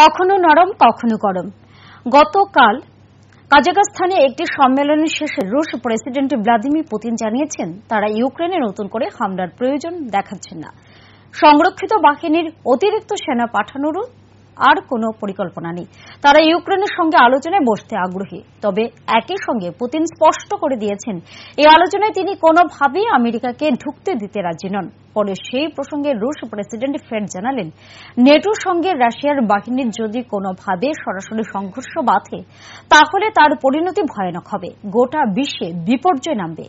কখনো নরম কখনো গরম গতকাল কাজাকস্থানে একটি সম্মেলনের শেষে রুশ প্রেসিডেন্ট ভ্লাদিমির পুতিন জানিয়েছেন তারা ইউক্রেনে নতুন করে হামলার প্রয়োজন দেখাচ্ছেন না সংরক্ষিত বাহিনীর অতিরিক্ত সেনা পাঠানোরও আর কোনো পরিকল্পনা নেই তারা ইউক্রেনের সঙ্গে আলোচনায় বসতে আগ্রহী তবে একই সঙ্গে পুতিন স্পষ্ট করে দিয়েছেন এই আলোচনায় তিনি কোনোভাবেই আমেরিকাকে ঢুকতে দিতে রাজি নন পরে সেই প্রসঙ্গে রুশ প্রেসিডেন্ট ফেড জানালেন নেটোর সঙ্গে রাশিয়ার বাহিনীর যদি কোনোভাবে সরাসরি সংঘর্ষ বাঁধে তাহলে তার পরিণতি ভয়ানক হবে গোটা বিশ্বে বিপর্যয় নামবে